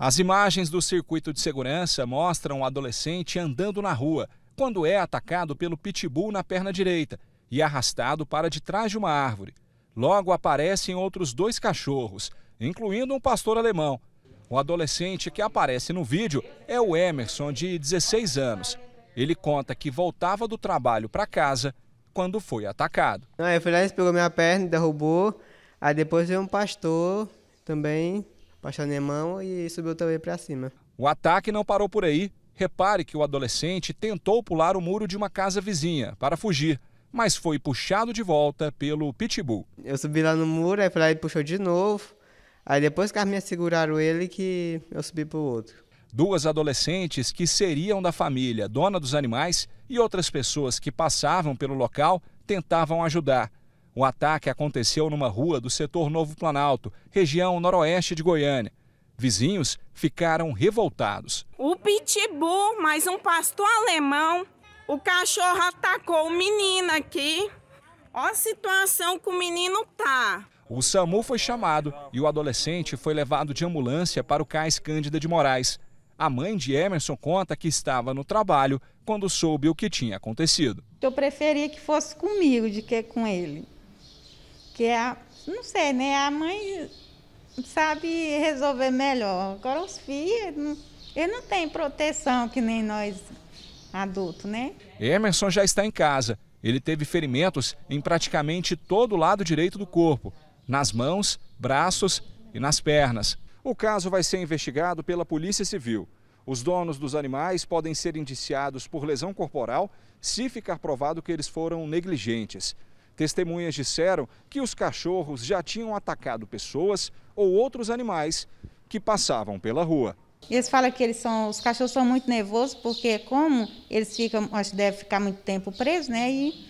As imagens do circuito de segurança mostram o um adolescente andando na rua quando é atacado pelo pitbull na perna direita e arrastado para de trás de uma árvore. Logo aparecem outros dois cachorros, incluindo um pastor alemão. O adolescente que aparece no vídeo é o Emerson, de 16 anos. Ele conta que voltava do trabalho para casa quando foi atacado. Aí eu fui lá, ele pegou minha perna, derrubou. Aí depois veio um pastor também passou mão e subiu também para cima. O ataque não parou por aí. Repare que o adolescente tentou pular o muro de uma casa vizinha para fugir, mas foi puxado de volta pelo pitbull. Eu subi lá no muro, aí ele puxou de novo. Aí depois que as minhas seguraram ele que eu subi para o outro. Duas adolescentes que seriam da família dona dos animais e outras pessoas que passavam pelo local tentavam ajudar, o ataque aconteceu numa rua do setor Novo Planalto, região noroeste de Goiânia. Vizinhos ficaram revoltados. O pitbull, mais um pastor alemão, o cachorro atacou o menino aqui. Olha a situação que o menino tá. O SAMU foi chamado e o adolescente foi levado de ambulância para o cais Cândida de Moraes. A mãe de Emerson conta que estava no trabalho quando soube o que tinha acontecido. Eu preferia que fosse comigo do que com ele que é a, não sei, né? A mãe sabe resolver melhor. Agora os filhos, eles não têm proteção que nem nós adultos, né? Emerson já está em casa. Ele teve ferimentos em praticamente todo o lado direito do corpo, nas mãos, braços e nas pernas. O caso vai ser investigado pela Polícia Civil. Os donos dos animais podem ser indiciados por lesão corporal se ficar provado que eles foram negligentes. Testemunhas disseram que os cachorros já tinham atacado pessoas ou outros animais que passavam pela rua. Eles falam que eles são, os cachorros são muito nervosos porque como eles ficam, acho deve ficar muito tempo presos, né? E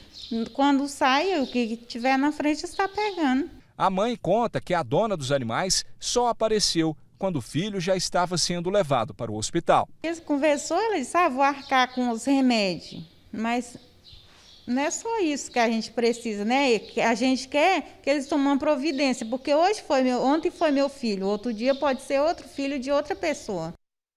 quando sai, o que tiver na frente está pegando. A mãe conta que a dona dos animais só apareceu quando o filho já estava sendo levado para o hospital. Eles conversou, ela disse: "Ah, vou arcar com os remédios". Mas não é só isso que a gente precisa, né? A gente quer que eles tomem providência, porque hoje foi meu, ontem foi meu filho, outro dia pode ser outro filho de outra pessoa.